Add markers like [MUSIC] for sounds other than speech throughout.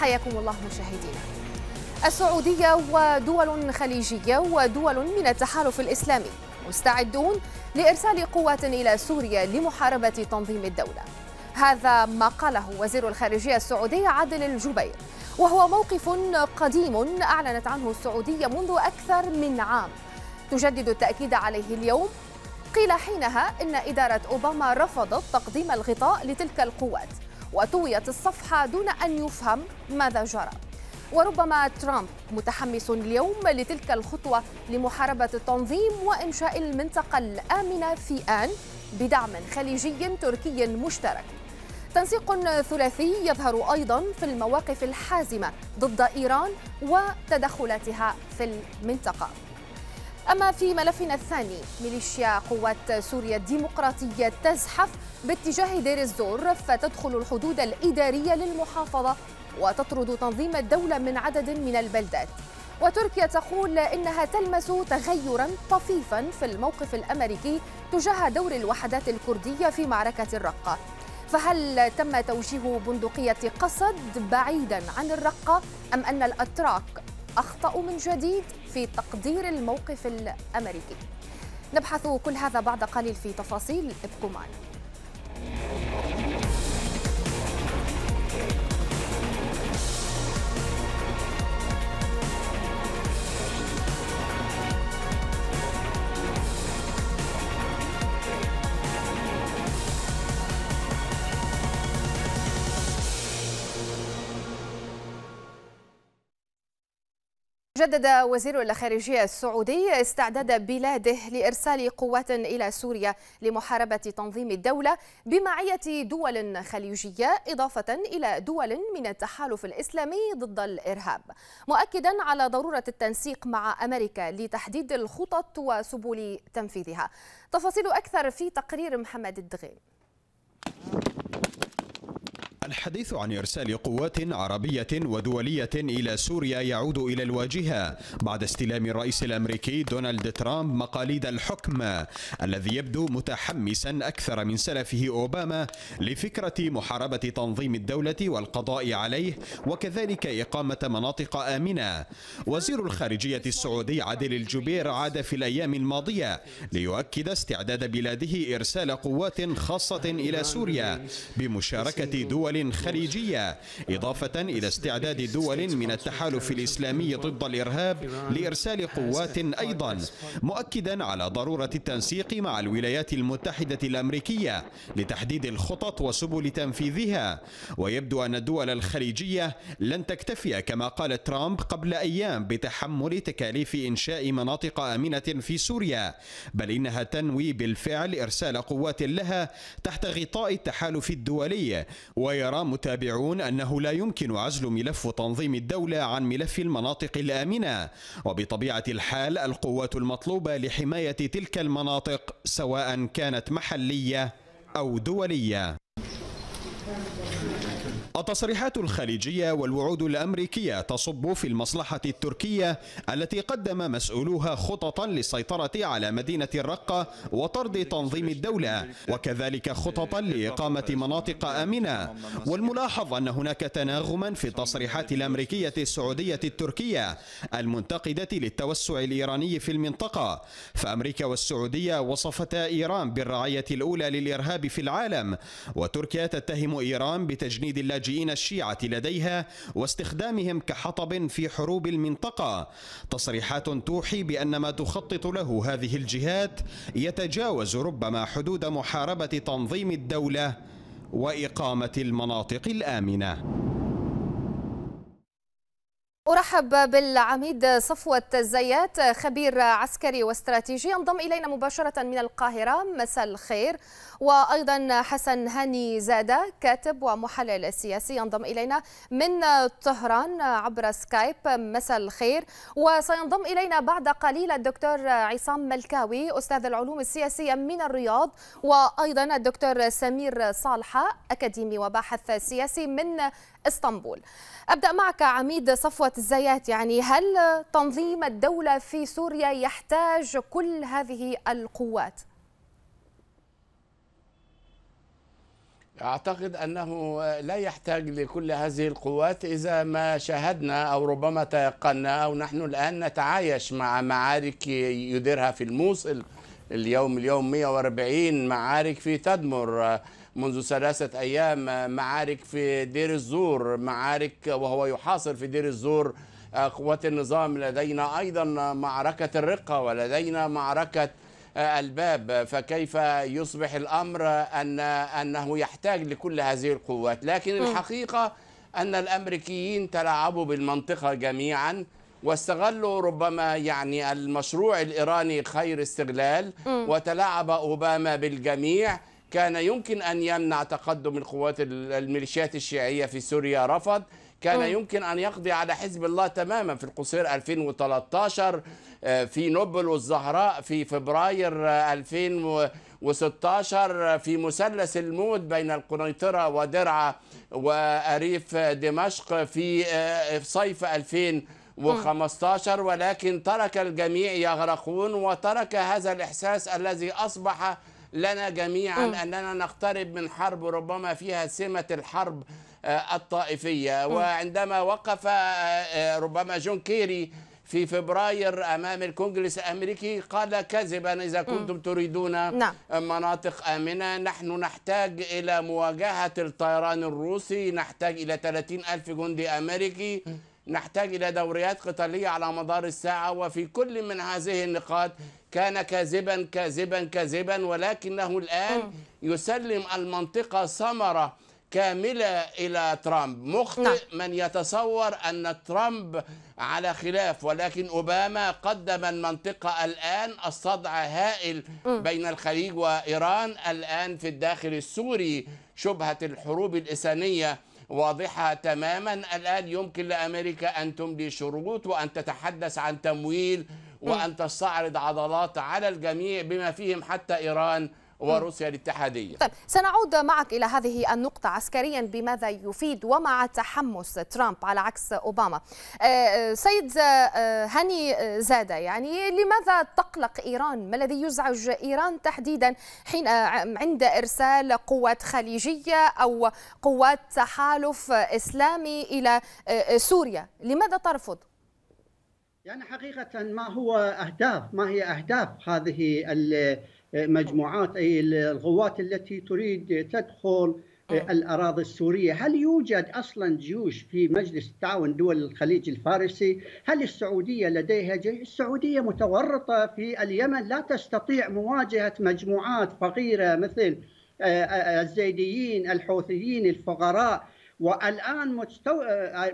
حياكم الله مشاهدينا السعودية ودول خليجية ودول من التحالف الإسلامي مستعدون لإرسال قوات إلى سوريا لمحاربة تنظيم الدولة هذا ما قاله وزير الخارجية السعودي عادل الجبير وهو موقف قديم أعلنت عنه السعودية منذ أكثر من عام تجدد التأكيد عليه اليوم قيل حينها إن إدارة أوباما رفضت تقديم الغطاء لتلك القوات وطويت الصفحة دون أن يفهم ماذا جرى وربما ترامب متحمس اليوم لتلك الخطوة لمحاربة التنظيم وإنشاء المنطقة الآمنة في آن بدعم خليجي تركي مشترك تنسيق ثلاثي يظهر أيضا في المواقف الحازمة ضد إيران وتدخلاتها في المنطقة أما في ملفنا الثاني ميليشيا قوات سوريا الديمقراطية تزحف باتجاه دير الزور فتدخل الحدود الإدارية للمحافظة وتطرد تنظيم الدولة من عدد من البلدات وتركيا تقول إنها تلمس تغيرا طفيفا في الموقف الأمريكي تجاه دور الوحدات الكردية في معركة الرقة فهل تم توجيه بندقية قصد بعيدا عن الرقة أم أن الأتراك أخطأوا من جديد في تقدير الموقف الأمريكي نبحث كل هذا بعد قليل في تفاصيل ابقوا معنا جدد وزير الخارجية السعودي استعداد بلاده لإرسال قوات إلى سوريا لمحاربة تنظيم الدولة بمعية دول خليجية إضافة إلى دول من التحالف الإسلامي ضد الإرهاب مؤكدا على ضرورة التنسيق مع أمريكا لتحديد الخطط وسبل تنفيذها تفاصيل أكثر في تقرير محمد الدغيم الحديث عن إرسال قوات عربية ودولية إلى سوريا يعود إلى الواجهة بعد استلام الرئيس الأمريكي دونالد ترامب مقاليد الحكم الذي يبدو متحمسا أكثر من سلفه أوباما لفكرة محاربة تنظيم الدولة والقضاء عليه وكذلك إقامة مناطق آمنة وزير الخارجية السعودي عادل الجبير عاد في الأيام الماضية ليؤكد استعداد بلاده إرسال قوات خاصة إلى سوريا بمشاركة دول دول خليجية إضافة إلى استعداد دول من التحالف الإسلامي ضد الإرهاب لإرسال قوات أيضا مؤكدا على ضرورة التنسيق مع الولايات المتحدة الأمريكية لتحديد الخطط وسبل تنفيذها ويبدو أن الدول الخليجية لن تكتفي كما قال ترامب قبل أيام بتحمل تكاليف إنشاء مناطق آمنة في سوريا بل إنها تنوي بالفعل إرسال قوات لها تحت غطاء التحالف الدولي ويرى يرى متابعون أنه لا يمكن عزل ملف تنظيم الدولة عن ملف المناطق الآمنة وبطبيعة الحال القوات المطلوبة لحماية تلك المناطق سواء كانت محلية أو دولية التصريحات الخليجية والوعود الأمريكية تصب في المصلحة التركية التي قدم مسؤولوها خططا للسيطرة على مدينة الرقة وطرد تنظيم الدولة وكذلك خططا لإقامة مناطق آمنة والملاحظ أن هناك تناغما في التصريحات الأمريكية السعودية التركية المنتقدة للتوسع الإيراني في المنطقة فأمريكا والسعودية وصفتا إيران بالرعاية الأولى للإرهاب في العالم وتركيا تتهم إيران بتجنيد اللاجئين اللاجئين الشيعة لديها واستخدامهم كحطب في حروب المنطقة تصريحات توحي بأن ما تخطط له هذه الجهات يتجاوز ربما حدود محاربة تنظيم الدولة وإقامة المناطق الآمنة أرحب بالعميد صفوة الزيات خبير عسكري واستراتيجي ينضم إلينا مباشرة من القاهرة مساء الخير وأيضا حسن هاني زادة كاتب ومحلل سياسي ينضم إلينا من طهران عبر سكايب مساء الخير وسينضم إلينا بعد قليل الدكتور عصام ملكاوي أستاذ العلوم السياسية من الرياض وأيضا الدكتور سمير صالحة أكاديمي وباحث سياسي من اسطنبول أبدأ معك عميد صفوة وقت الزيات يعني هل تنظيم الدولة في سوريا يحتاج كل هذه القوات؟ أعتقد أنه لا يحتاج لكل هذه القوات إذا ما شاهدنا أو ربما تيقنا أو نحن الآن نتعايش مع معارك يديرها في الموصل اليوم اليوم 140 معارك في تدمر منذ ثلاثة أيام معارك في دير الزور معارك وهو يحاصر في دير الزور آه، قوات النظام لدينا أيضا معركة الرقة ولدينا معركة آه، الباب فكيف يصبح الأمر أن أنه يحتاج لكل هذه القوات لكن الحقيقة أن الأمريكيين تلاعبوا بالمنطقة جميعاً واستغلوا ربما يعني المشروع الإيراني خير استغلال وتلاعب أوباما بالجميع كان يمكن أن يمنع تقدم القوات الميليشيات الشيعية في سوريا رفض كان يمكن أن يقضي على حزب الله تماما في القصير 2013 آه، في نوبل والزهراء في فبراير 2016 آه، آه، في مثلث الموت بين القنيطرة ودرعة وأريف دمشق في صيف 2015 ولكن ترك الجميع يغرقون وترك هذا الإحساس الذي أصبح لنا جميعا آه. أننا نقترب من حرب ربما فيها سمة الحرب آه، الطائفية آه. وعندما وقف ربما جون كيري في فبراير امام الكونجرس الامريكي قال كذبا اذا كنتم تريدون نعم. مناطق امنه نحن نحتاج الى مواجهه الطيران الروسي نحتاج الى 30 الف جندي امريكي نحتاج إلى دوريات قتالية على مدار الساعة وفي كل من هذه النقاط كان كاذبا كاذبا كاذبا ولكنه الآن يسلم المنطقة ثمرة كاملة إلى ترامب مخطئ نعم. من يتصور أن ترامب على خلاف ولكن أوباما قدم المنطقة الآن الصدع هائل بين الخليج وإيران الآن في الداخل السوري شبهة الحروب الإنسانية واضحة تماما الآن يمكن لأمريكا أن تملي شروط وأن تتحدث عن تمويل وأن تستعرض عضلات على الجميع بما فيهم حتى إيران وروسيا الاتحادية طيب سنعود معك إلى هذه النقطة عسكريا بماذا يفيد ومع تحمس ترامب على عكس أوباما آه، آه، سيد آه، هاني زادة يعني لماذا تقلق إيران ما الذي يزعج إيران تحديدا حين عند إرسال قوات خليجية أو قوات تحالف إسلامي إلى سوريا لماذا ترفض؟ يعني حقيقة ما هو أهداف ما هي أهداف هذه مجموعات أي القوات التي تريد تدخل آه. آه، الأراضي السورية هل يوجد أصلا جيوش في مجلس التعاون دول الخليج الفارسي هل السعودية لديها جيش السعودية متورطة في اليمن لا تستطيع مواجهة مجموعات فقيرة مثل آه، الزيديين الحوثيين الفقراء والآن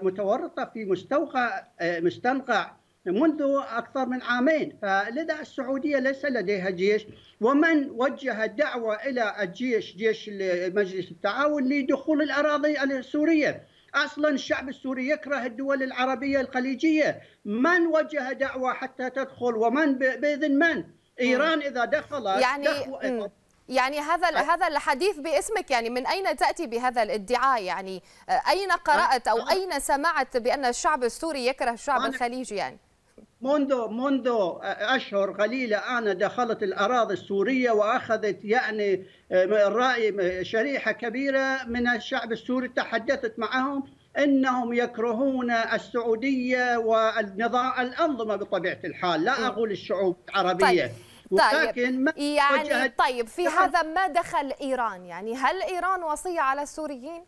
متورطة في مستوقع مستنقع منذ أكثر من عامين فلذا السعودية ليس لديها جيش ومن وجه دعوة إلى الجيش جيش مجلس التعاون لدخول الأراضي السورية اصلا الشعب السوري يكره الدول العربيه الخليجيه، من وجه دعوه حتى تدخل ومن باذن من؟ ايران اذا دخلت يعني دخل يعني هذا هذا الحديث باسمك يعني من اين تاتي بهذا الادعاء يعني اين قرات او اين سمعت بان الشعب السوري يكره الشعب الخليجي يعني؟ منذ منذ اشهر قليله انا دخلت الاراضي السوريه واخذت يعني آه، راي شريحه كبيره من الشعب السوري تحدثت معهم انهم يكرهون السعوديه والنظام الانظمه بطبيعه الحال لا اقول الشعوب العربيه طيب. طيب يعني طيب في هذا ما دخل ايران يعني هل ايران وصيه على السوريين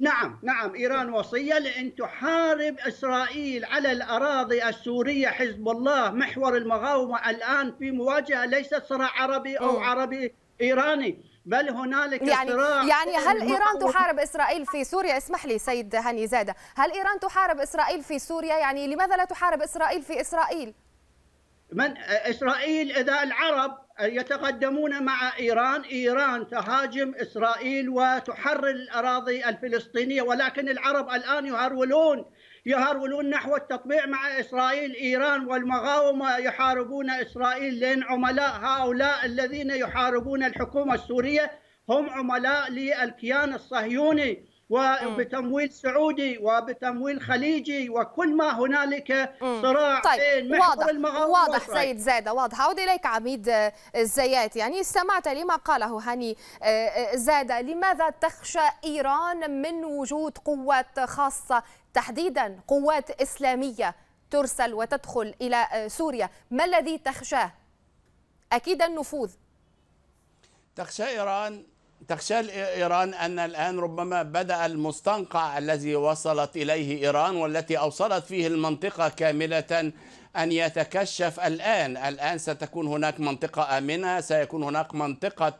نعم نعم إيران وصية لأن تحارب إسرائيل على الأراضي السورية حزب الله محور المقاومة الآن في مواجهة ليست صراع عربي أو عربي إيراني بل هنالك يعني صراع يعني هل إيران تحارب إسرائيل في سوريا اسمح لي سيد هاني زادة هل إيران تحارب إسرائيل في سوريا يعني لماذا لا تحارب إسرائيل في إسرائيل من إسرائيل إذا العرب يتقدمون مع إيران إيران تهاجم إسرائيل وتحرر الأراضي الفلسطينية ولكن العرب الآن يهرولون يهرولون نحو التطبيع مع إسرائيل إيران والمقاومة يحاربون إسرائيل لأن عملاء هؤلاء الذين يحاربون الحكومة السورية هم عملاء للكيان الصهيوني وبتمويل سعودي وبتمويل خليجي وكل ما هنالك صراع طيب بين محور واضح المغرب واضح طيب. سيد زاده واضح اعود اليك عميد آه، الزيات يعني استمعت لما قاله هاني آه، آه، زاده لماذا تخشى ايران من وجود قوات خاصه تحديدا قوات اسلاميه ترسل وتدخل الى سوريا ما الذي تخشاه اكيد النفوذ تخشى ايران تخشى إيران أن الآن ربما بدأ المستنقع الذي وصلت إليه إيران والتي أوصلت فيه المنطقة كاملة أن يتكشف الآن الآن ستكون هناك منطقة آمنة سيكون هناك منطقة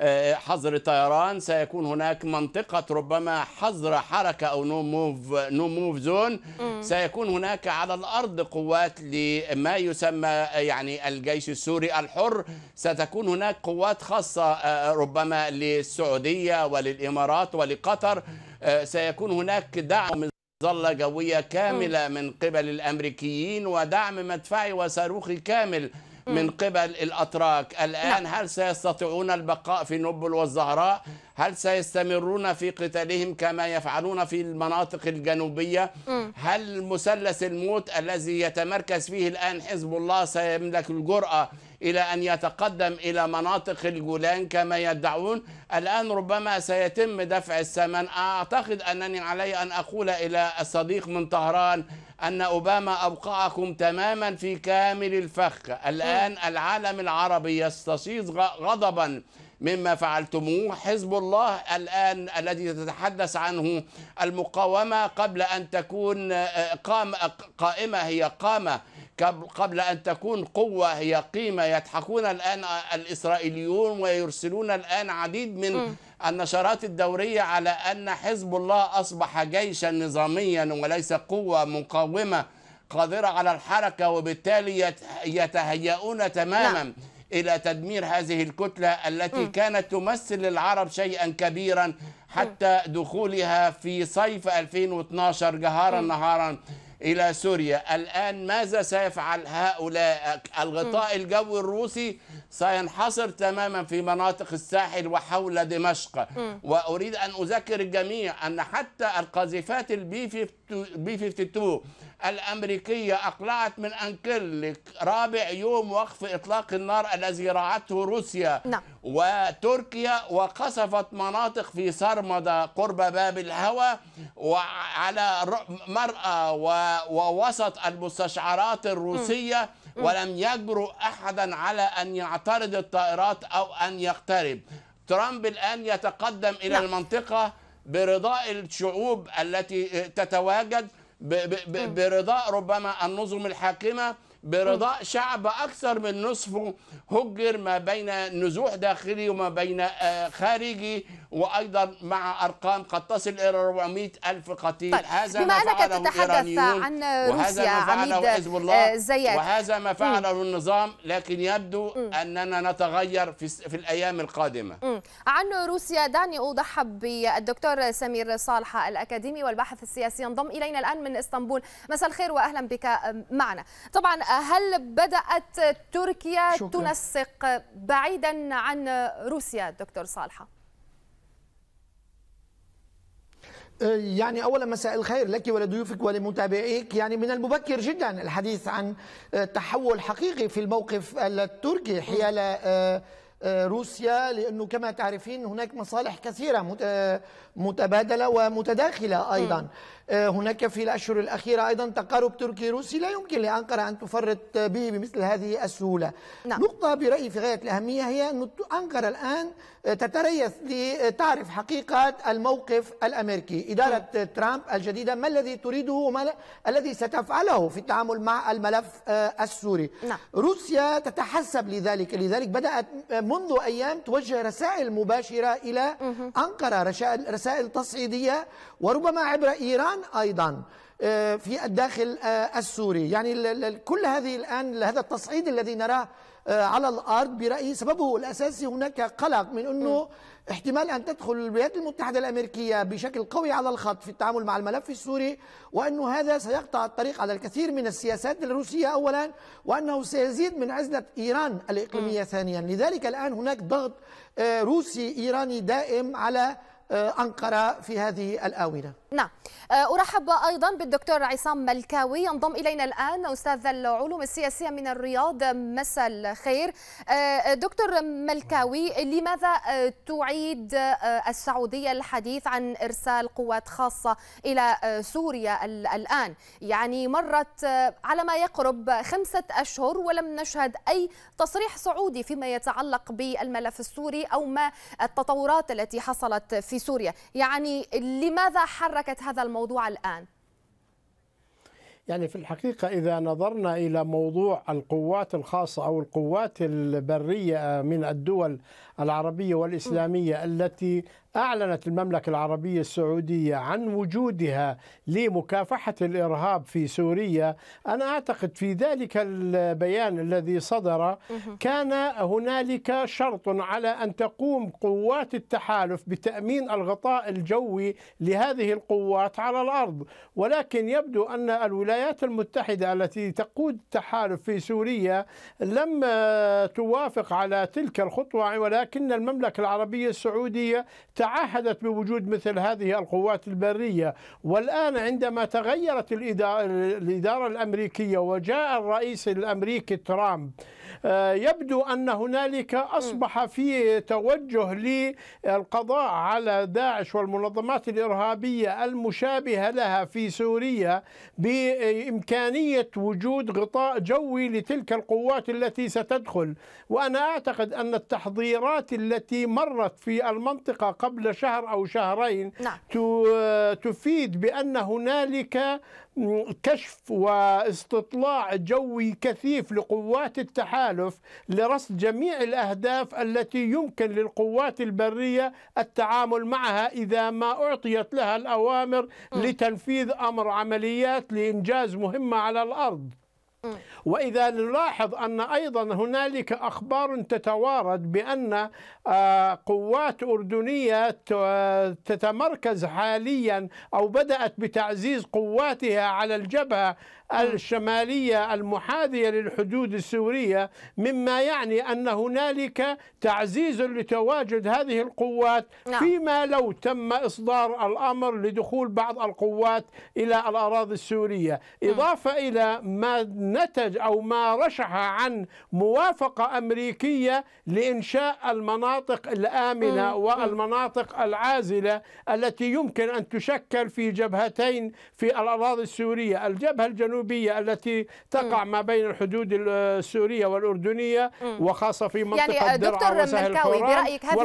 آه، حظر طيران سيكون هناك منطقة ربما حظر حركة أو نو موف, نو موف زون سيكون هناك على الأرض قوات لما يسمى يعني الجيش السوري الحر ستكون هناك قوات خاصة آه، ربما للسعودية وللإمارات ولقطر آه، سيكون هناك دعم ظل جوية كاملة من قبل الأمريكيين ودعم مدفعي وصاروخي كامل من قبل الأتراك الآن نعم. هل سيستطيعون البقاء في نبل والزهراء هل سيستمرون في قتالهم كما يفعلون في المناطق الجنوبية م. هل مثلث الموت الذي يتمركز فيه الآن حزب الله سيملك الجرأة إلى أن يتقدم إلى مناطق الجولان كما يدعون الآن ربما سيتم دفع الثمن أعتقد أنني علي أن أقول إلى الصديق من طهران أن أوباما أبقاكم تماما في كامل الفخ الآن العالم العربي يستصيد غضبا مما فعلتموه حزب الله الآن الذي تتحدث عنه المقاومة قبل أن تكون آه، قام قائمة هي قامة قبل أن تكون قوة هي قيمة يضحكون الآن الإسرائيليون ويرسلون الآن عديد من م. النشرات الدورية على أن حزب الله أصبح جيشا نظاميا وليس قوة مقاومة قادرة على الحركة وبالتالي يتهيئون تماما لا. نعم. إلى تدمير هذه الكتلة التي م. كانت تمثل للعرب شيئا كبيرا حتى دخولها في صيف 2012 جهارا نهارا إلى سوريا الآن ماذا سيفعل هؤلاء الغطاء الجوي الروسي سينحصر تماما في مناطق الساحل وحول دمشق وأريد أن أذكر الجميع أن حتى القاذفات البي 52 الأمريكية أقلعت من أنكل رابع يوم وقف إطلاق النار الذي رعته روسيا نعم. وتركيا وقصفت مناطق في سرمدة قرب باب الهوى وعلى مرأى ووسط المستشعرات الروسية ولم يجرؤ أحدا على أن يعترض الطائرات أو أن يقترب ترامب الآن يتقدم إلى نعم. المنطقة برضاء الشعوب التي تتواجد آه. برضاء ربما النظم الحاكمة برضاء شعب أكثر من نصفه هجر ما بين نزوح داخلي وما بين آه، خارجي وأيضا مع أرقام قد تصل إلى 400 ألف قتيل طيب. هذا بما ما فعله تتحدث عن روسيا وهذا فعله حزب الله زياد وهذا ما فعله م. النظام لكن يبدو م. أننا نتغير في, في الأيام القادمة م. عن روسيا دعني أوضح بالدكتور سمير صالحة الأكاديمي والباحث السياسي ينضم إلينا الآن من إسطنبول مساء الخير وأهلا بك آه، معنا طبعا آه، هل بدأت تركيا شكرا. تنسق بعيدا عن روسيا دكتور صالحه أه، يعني اولا مساء الخير لك ولضيوفك ولمتابعيك يعني من المبكر جدا الحديث عن أه، تحول حقيقي في الموقف التركي حيال أه، روسيا لانه كما تعرفين هناك مصالح كثيره متبادلة ومتداخلة أيضا م. آه، هناك في الأشهر الأخيرة أيضا تقارب تركي روسي لا يمكن لأنقرة أن تفرط به بمثل هذه السهولة نعم. نقطة برأيي في غاية الأهمية هي أن أنقرة الآن آه، تتريث لتعرف آه، حقيقة الموقف الأمريكي إدارة م. ترامب الجديدة ما الذي تريده وما الذي ستفعله في التعامل مع الملف السوري نعم. روسيا تتحسب لذلك لذلك بدأت منذ أيام توجه رسائل مباشرة إلى أنقرة رسائل وسائل تصعيدية وربما عبر إيران أيضا آه، في الداخل آه، السوري يعني كل هذه الآن هذا التصعيد الذي نراه آه، على الأرض برأيي سببه الأساسي هناك قلق من أنه احتمال أن تدخل الولايات المتحدة الأمريكية بشكل قوي على الخط في التعامل مع الملف السوري وأنه هذا سيقطع الطريق على الكثير من السياسات الروسية أولا وأنه سيزيد من عزلة إيران الإقليمية ثانيا لذلك الآن هناك ضغط روسي إيراني دائم على آه، أنقرة في هذه الآونة نعم آه، أرحب أيضا بالدكتور عصام ملكاوي ينضم إلينا الآن أستاذ العلوم السياسية من الرياض مساء الخير آه، دكتور ملكاوي لماذا تعيد السعودية الحديث عن إرسال قوات خاصة إلى سوريا الآن يعني مرت على ما يقرب خمسة أشهر ولم نشهد أي تصريح سعودي فيما يتعلق بالملف السوري أو ما التطورات التي حصلت في في سوريا يعني لماذا حركت هذا الموضوع الآن؟ يعني في الحقيقة إذا نظرنا إلى موضوع القوات الخاصة أو القوات البرية من الدول العربية والإسلامية التي أعلنت المملكة العربية السعودية عن وجودها لمكافحة الإرهاب في سوريا أنا أعتقد في ذلك البيان الذي صدر كان هنالك شرط على أن تقوم قوات التحالف بتأمين الغطاء الجوي لهذه القوات على الأرض ولكن يبدو أن الولايات المتحدة التي تقود التحالف في سوريا لم توافق على تلك الخطوة ولكن المملكة العربية السعودية تعهدت بوجود مثل هذه القوات البرية والآن عندما تغيرت الإدارة الأمريكية وجاء الرئيس الأمريكي ترامب آه، يبدو أن هنالك أصبح في توجه للقضاء على داعش والمنظمات الإرهابية المشابهة لها في سوريا بإمكانية وجود غطاء جوي لتلك القوات التي ستدخل وأنا أعتقد أن التحضيرات التي مرت في المنطقة قبل قبل شهر أو شهرين نعم. تفيد بأن هنالك كشف واستطلاع جوي كثيف لقوات التحالف لرصد جميع الأهداف التي يمكن للقوات البرية التعامل معها إذا ما أعطيت لها الأوامر لتنفيذ أمر عمليات لإنجاز مهمة على الأرض وإذا نلاحظ أن أيضا هنالك أخبار تتوارد بأن آه، قوات أردنية تتمركز حاليا أو بدأت بتعزيز قواتها على الجبهة الشمالية المحاذية للحدود السورية مما يعني أن هنالك تعزيز لتواجد هذه القوات نعم. فيما لو تم إصدار الأمر لدخول بعض القوات إلى الأراضي السورية إضافة إلى ما نتج أو ما رشح عن موافقة أمريكية لإنشاء المناطق الآمنة والمناطق العازلة التي يمكن أن تشكل في جبهتين في الأراضي السورية الجبهة الجنوبية الجنوبية التي تقع م. ما بين الحدود السورية والأردنية م. وخاصة في يعني، منطقة يعني دكتور ملكاوي برأيك هذه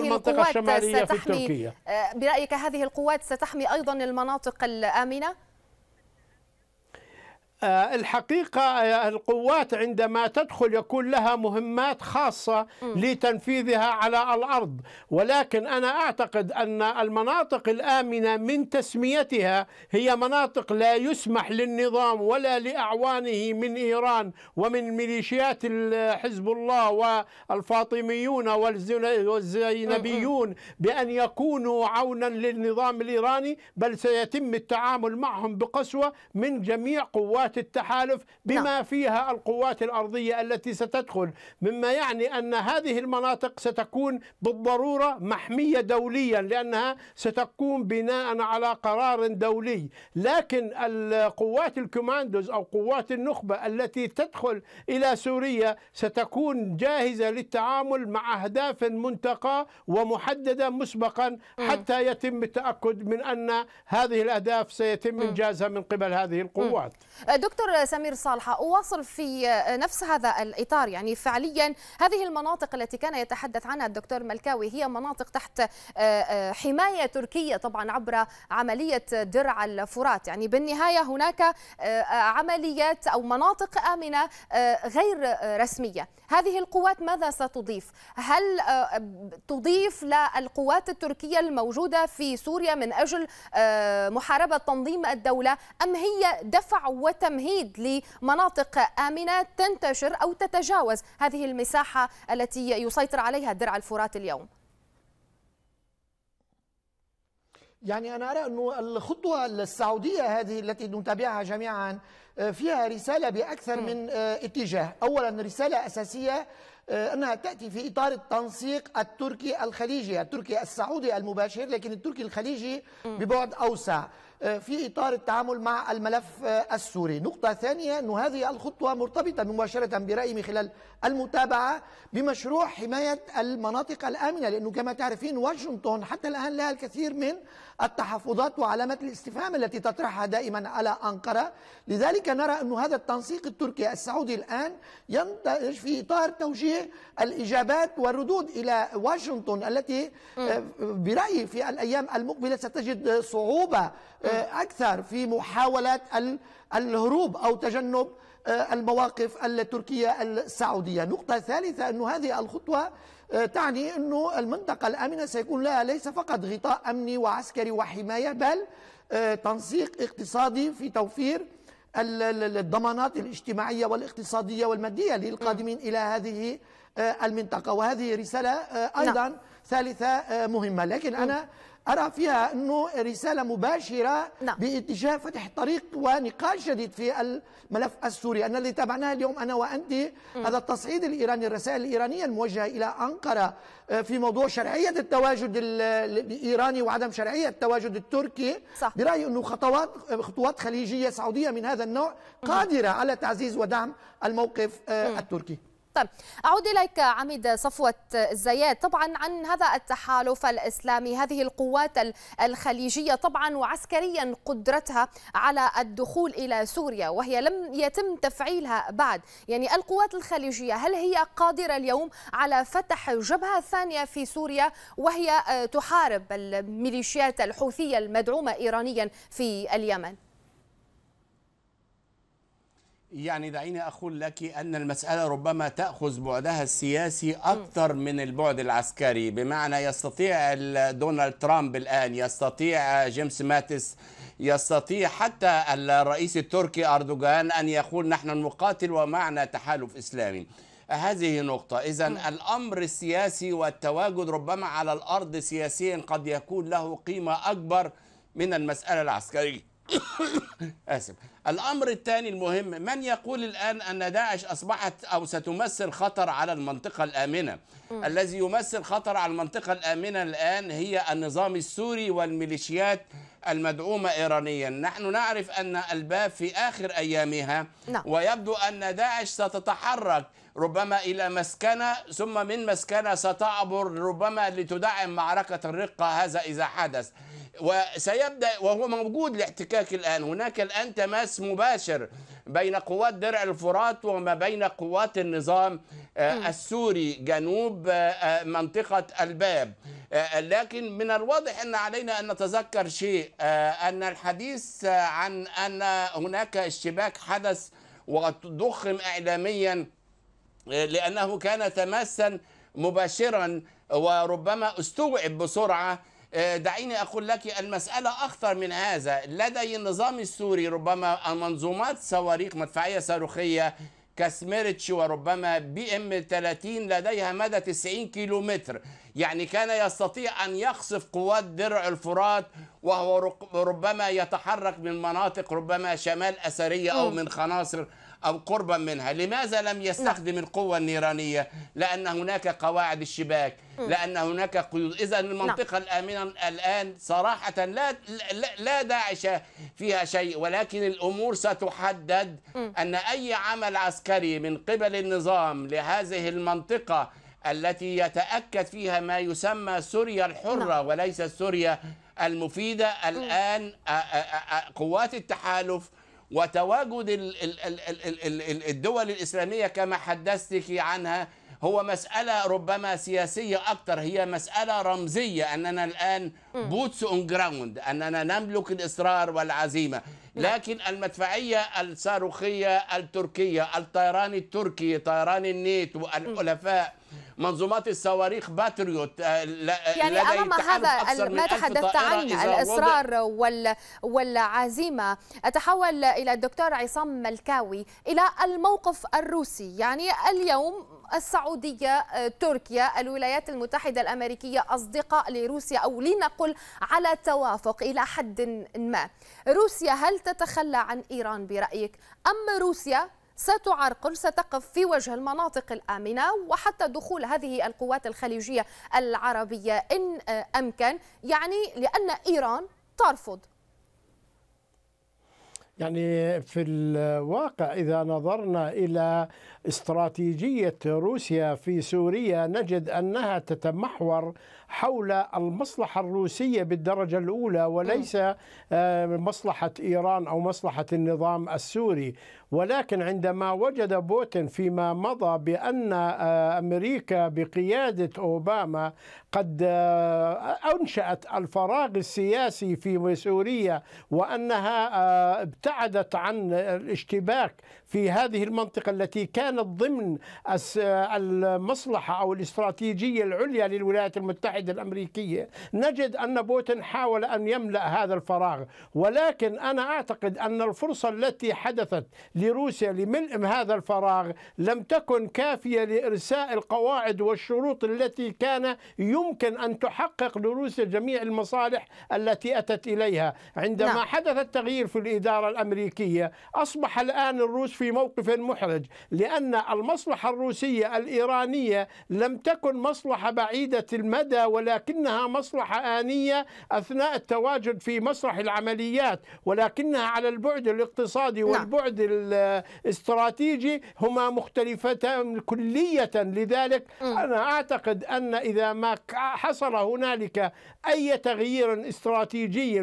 القوات ستحمي آه، برأيك هذه القوات ستحمي أيضا المناطق الآمنة؟ آه، الحقيقة آه، القوات عندما تدخل يكون لها مهمات خاصة لتنفيذها على الأرض ولكن أنا أعتقد أن المناطق الآمنة من تسميتها هي مناطق لا يسمح للنظام ولا لأعوانه من إيران ومن ميليشيات حزب الله والفاطميون والزينبيون بأن يكونوا عونا للنظام الإيراني بل سيتم التعامل معهم بقسوة من جميع قوات قوات التحالف بما نعم. فيها القوات الأرضية التي ستدخل مما يعني أن هذه المناطق ستكون بالضرورة محمية دوليا لأنها ستكون بناء على قرار دولي لكن القوات الكوماندوز أو قوات النخبة التي تدخل إلى سوريا ستكون جاهزة للتعامل مع أهداف منتقى ومحددة مسبقا حتى يتم التأكد من أن هذه الأهداف سيتم إنجازها من قبل هذه القوات دكتور سمير صالحة أواصل في نفس هذا الإطار يعني فعليا هذه المناطق التي كان يتحدث عنها الدكتور ملكاوي هي مناطق تحت آه، آه، حماية تركية طبعا عبر عملية درع الفرات يعني بالنهاية هناك آه، عمليات أو مناطق آمنة غير رسمية هذه القوات ماذا ستضيف هل تضيف للقوات التركية الموجودة في سوريا من أجل محاربة تنظيم الدولة أم هي دفع وتم تمهيد لمناطق آمنة تنتشر أو تتجاوز هذه المساحة التي يسيطر عليها درع الفرات اليوم يعني أنا أرى أنه الخطوة السعودية هذه التي نتابعها جميعا آه، فيها رسالة بأكثر من آه، اتجاه أولا رسالة أساسية آه، أنها تأتي في إطار التنسيق التركي الخليجي التركي السعودي المباشر لكن التركي الخليجي ببعد أوسع آه، في إطار التعامل مع الملف آه، السوري نقطة ثانية أن هذه الخطوة مرتبطة مباشرة برأيي من خلال المتابعة بمشروع حماية المناطق الآمنة لأنه كما تعرفين واشنطن حتى الآن لها الكثير من التحفظات وعلامات الاستفهام التي تطرحها دائما على أنقرة لذلك نرى أن هذا التنسيق التركي السعودي الآن ينتج في إطار توجيه الإجابات والردود إلى واشنطن التي آه، برأيي في الأيام المقبلة ستجد صعوبة آه، أكثر في محاولة الهروب أو تجنب آه، المواقف التركية السعودية نقطة ثالثة أن هذه الخطوة آه، تعني أن المنطقة الآمنة سيكون لها ليس فقط غطاء أمني وعسكري وحماية بل تنسيق اقتصادي في توفير الضمانات الاجتماعية والاقتصادية والمادية للقادمين إلى هذه المنطقة وهذه رسالة نعم. أيضا ثالثة مهمة لكن أنا أرى فيها أنه رسالة مباشرة نعم. باتجاه فتح طريق ونقاش جديد في الملف السوري أن الذي تابعناه اليوم أنا وأنت م. هذا التصعيد الإيراني الرسائل الإيرانية الموجهة إلى أنقرة آه، في موضوع شرعية التواجد الإيراني وعدم شرعية التواجد التركي صح. برأيي أنه خطوات آه، خطوات خليجية سعودية من هذا النوع قادرة م. على تعزيز ودعم الموقف آه، م. التركي طيب أعود إليك عميد صفوة الزيات طبعا عن هذا التحالف الإسلامي هذه القوات الخليجية طبعا وعسكريا قدرتها على الدخول إلى سوريا وهي لم يتم تفعيلها بعد يعني القوات الخليجية هل هي قادرة اليوم على فتح جبهة ثانية في سوريا وهي تحارب الميليشيات الحوثية المدعومة إيرانيا في اليمن؟ يعني دعيني أقول لك أن المسألة ربما تأخذ بعدها السياسي أكثر من البعد العسكري بمعنى يستطيع دونالد ترامب الآن يستطيع جيمس ماتس يستطيع حتى الرئيس التركي أردوغان أن يقول نحن نقاتل ومعنا تحالف إسلامي هذه نقطة إذا الأمر السياسي والتواجد ربما على الأرض سياسيا قد يكون له قيمة أكبر من المسألة العسكرية [COUGHS] آسف الأمر الثاني المهم من يقول الآن أن داعش أصبحت أو ستمثل خطر على المنطقة الآمنة م. الذي يمثل خطر على المنطقة الآمنة الآن هي النظام السوري والميليشيات المدعومة إيرانيا نحن نعرف أن الباب في آخر أيامها نعم. ويبدو أن داعش ستتحرك ربما إلى مسكنة ثم من مسكنة ستعبر ربما لتدعم معركة الرقة هذا إذا حدث وسيبدا وهو موجود الاحتكاك الان هناك الان تماس مباشر بين قوات درع الفرات وما بين قوات النظام آه، السوري جنوب آه، آه، منطقه الباب لكن من الواضح ان علينا ان نتذكر شيء ان الحديث عن ان هناك اشتباك حدث وتضخم اعلاميا لأنه كان تماسا مباشرا وربما استوعب بسرعة آه، دعيني أقول لك المسألة أخطر من هذا لدي النظام السوري ربما منظومات صواريخ مدفعية صاروخية كاسميرتش وربما بي ام 30 لديها مدى 90 كيلو متر يعني كان يستطيع أن يقصف قوات درع الفرات وهو ربما يتحرك من مناطق ربما شمال أثرية أو من خناصر أو قربا منها لماذا لم يستخدم نعم. القوة النيرانية لأن هناك قواعد الشباك لأن هناك قيود إذا نعم. المنطقة الآمنة الآن صراحة لا لا داعش فيها شيء ولكن الأمور ستحدد أن أي عمل عسكري من قبل النظام لهذه المنطقة التي يتأكد فيها ما يسمى سوريا الحرة نعم. وليس سوريا المفيدة الآن قوات التحالف وتواجد الدول الإسلامية كما حدثتك عنها هو مسألة ربما سياسية أكثر هي مسألة رمزية أننا الآن بوتس أون جراوند أننا نملك الإصرار والعزيمة نعم. لكن المدفعية الصاروخية التركية الطيران التركي طيران النيت والحلفاء منظومات الصواريخ باتريوت آه، آه، يعني امام هذا ما تحدثت عنه الاصرار وال والعزيمه اتحول الى الدكتور عصام ملكاوي الى الموقف الروسي يعني اليوم السعودية آه، تركيا الولايات المتحدة الأمريكية أصدقاء لروسيا أو لنقل على توافق إلى حد ما روسيا هل تتخلى عن إيران برأيك أم روسيا ستعرقل ستقف في وجه المناطق الآمنة وحتى دخول هذه القوات الخليجية العربية إن أمكن يعني لأن إيران ترفض يعني في الواقع إذا نظرنا إلى استراتيجية روسيا في سوريا نجد أنها تتمحور حول المصلحة الروسية بالدرجة الأولى وليس نعم. آه، مصلحة إيران أو مصلحة النظام السوري ولكن عندما وجد بوتين فيما مضى بأن آه، أمريكا بقيادة أوباما قد آه، أنشأت الفراغ السياسي في سوريا وأنها ابتعدت عن الاشتباك في هذه المنطقة التي كانت ضمن المصلحة أو الاستراتيجية العليا للولايات المتحدة القاعدة الأمريكية نجد أن بوتين حاول أن يملأ هذا الفراغ ولكن أنا أعتقد أن الفرصة التي حدثت لروسيا لملء هذا الفراغ لم تكن كافية لإرساء القواعد والشروط التي كان يمكن أن تحقق لروسيا جميع المصالح التي أتت إليها عندما نعم. حدث التغيير في الإدارة الأمريكية أصبح الآن الروس في موقف محرج لأن المصلحة الروسية الإيرانية لم تكن مصلحة بعيدة المدى ولكنها مصلحة آنية أثناء التواجد في مسرح العمليات ولكنها على البعد الاقتصادي نعم. والبعد الاستراتيجي هما مختلفتان كلية لذلك أنا أعتقد أن إذا ما حصل هنالك أي تغيير استراتيجي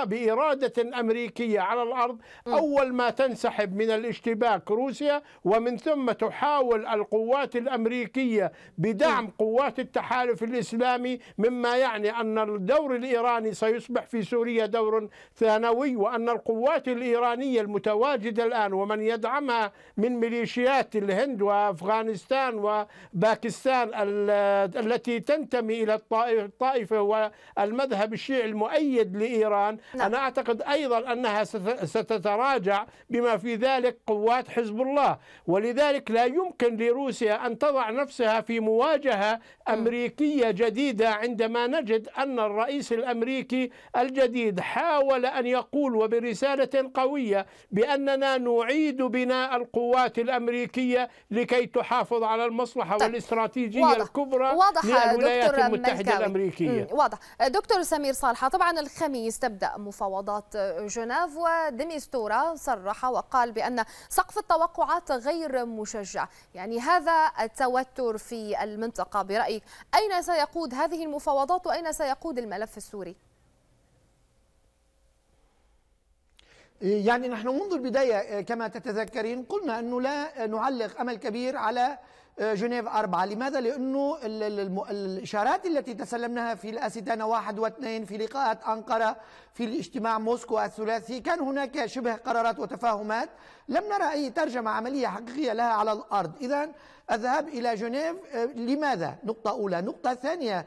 بإرادة أمريكية على الأرض أول ما تنسحب من الاشتباك روسيا ومن ثم تحاول القوات الأمريكية بدعم قوات التحالف الإسلامي الإسلامي مما يعني أن الدور الإيراني سيصبح في سوريا دور ثانوي وأن القوات الإيرانية المتواجدة الآن ومن يدعمها من ميليشيات الهند وأفغانستان وباكستان التي تنتمي إلى الطائفة والمذهب الشيعي المؤيد لإيران لا. نعم. أنا أعتقد أيضا أنها ستتراجع بما في ذلك قوات حزب الله ولذلك لا يمكن لروسيا أن تضع نفسها في مواجهة أمريكية جديدة جديدة عندما نجد أن الرئيس الأمريكي الجديد حاول أن يقول وبرسالة قوية بأننا نعيد بناء القوات الأمريكية لكي تحافظ على المصلحة طيب. والاستراتيجية واضح. الكبرى واضح. للولايات المتحدة ملكاوي. الأمريكية واضح دكتور سمير صالحة طبعا الخميس تبدأ مفاوضات جنيف وديميستورا صرح وقال بأن سقف التوقعات غير مشجع يعني هذا التوتر في المنطقة برأيك أين سيقود تقود هذه المفاوضات وأين سيقود الملف السوري؟ يعني نحن منذ البداية آه، كما تتذكرين قلنا أنه لا نعلق أمل كبير على آه، جنيف أربعة لماذا؟ لأنه الإشارات التي تسلمناها في الأستانة واحد واثنين في لقاءات أنقرة في الاجتماع موسكو الثلاثي كان هناك شبه قرارات وتفاهمات لم نرى أي ترجمة عملية حقيقية لها على الأرض إذا الذهاب إلى جنيف آه، لماذا؟ نقطة أولى نقطة ثانية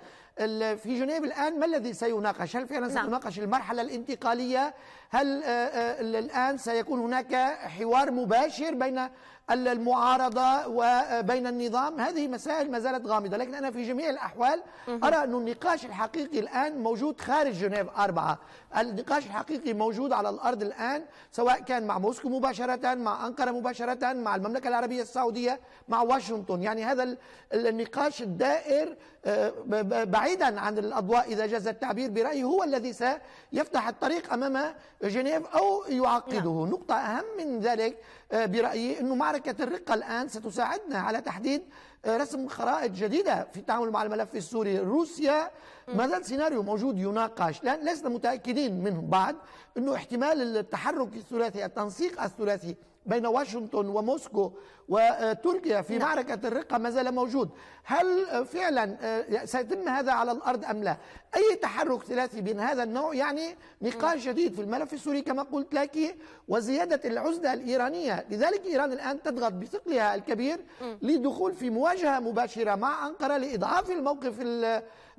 في جنيف الآن ما الذي سيناقش هل فعلا نعم. سنناقش المرحلة الانتقالية هل آه، الآن سيكون هناك حوار مباشر بين المعارضة وبين النظام هذه مسائل ما زالت غامضة لكن أنا في جميع الأحوال أرى أن النقاش الحقيقي الآن موجود خارج جنيف أربعة النقاش الحقيقي موجود على الأرض الآن سواء كان مع موسكو مباشرة مع أنقرة مباشرة مع المملكة العربية السعودية مع واشنطن يعني هذا النقاش الدائر آه، بعيدا عن الأضواء إذا جاز التعبير برأيي هو الذي سيفتح الطريق أمام جنيف أو يعقده نعم. نقطة أهم من ذلك آه، برأيي أن معركة الرقة الآن ستساعدنا على تحديد آه، رسم خرائط جديدة في التعامل مع الملف السوري روسيا ما زال سيناريو موجود يناقش لأن لسنا متأكدين منه بعد أنه احتمال التحرك الثلاثي التنسيق الثلاثي بين واشنطن وموسكو وتركيا في نعم. معركة الرقة ما زال موجود هل فعلا آه، سيتم هذا على الأرض أم لا أي تحرك ثلاثي بين هذا النوع يعني نقاش نعم. جديد في الملف السوري كما قلت لك وزيادة العزلة الإيرانية لذلك إيران الآن تضغط بثقلها الكبير لدخول في مواجهة مباشرة مع أنقرة لإضعاف الموقف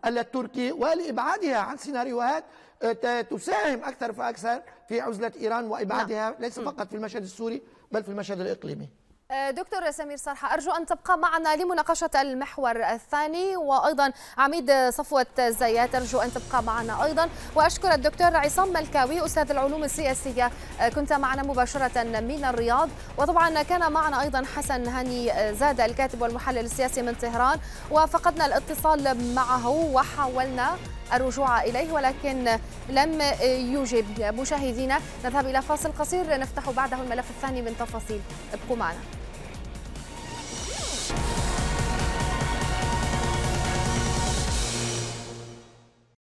التركي ولإبعادها عن سيناريوهات آه، تساهم أكثر فأكثر في عزلة إيران وإبعادها نعم. ليس فقط في المشهد السوري بل في المشهد الإقليمي آه، دكتور سمير صرحة أرجو أن تبقى معنا لمناقشة المحور الثاني وأيضا عميد صفوة زيات أرجو أن تبقى معنا أيضا وأشكر الدكتور عصام ملكاوي أستاذ العلوم السياسية آه، كنت معنا مباشرة من الرياض وطبعا كان معنا أيضا حسن هاني آه، زاد الكاتب والمحلل السياسي من طهران وفقدنا الاتصال معه وحاولنا الرجوع إليه ولكن لم يوجب مشاهدينا نذهب إلى فاصل قصير نفتح بعده الملف الثاني من تفاصيل ابقوا معنا